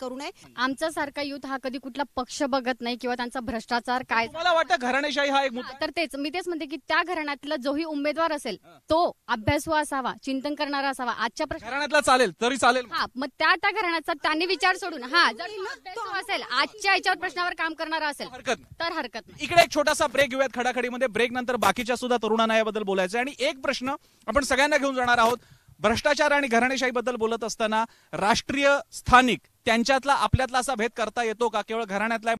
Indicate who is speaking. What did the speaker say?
Speaker 1: करू नये आमचा सारखा युथ हा कधी कुठला पक्ष बघत नाही किंवा त्यांचा भ्रष्टाचार काय मला
Speaker 2: वाटतं
Speaker 3: घराणेशाही हा एक
Speaker 1: तर तेच मी तेच म्हणते की त्या घराण्यातला जोही उमेदवार असेल तो अभ्यासू असावा चिंतन करणारा असावा आजच्या घराण्यातला
Speaker 3: चालेल तरी चालेल
Speaker 1: हा मग त्या त्या घराण्याचा त्यांनी विचार सोडून हा जर तो असेल आजच्या याच्यावर प्रश्नावर काम करणारा असेल हरकत तर हरकत इकडे
Speaker 4: एक छोटासा ब्रेक घेऊयात खडाखडीमध्ये ब्रेक नंतर बाकीच्या सुद्धा तरुणांना याबद्दल बोलायचं आणि एक प्रश्न आपण सगळ्यांना घेऊन जाणार आहोत भ्रष्टाचार आणि बद्दल बोलत असताना राष्ट्रीय स्थानिक त्यांच्यातला आपल्यातला असा भेद करता येतो का केवळ घराण्यातला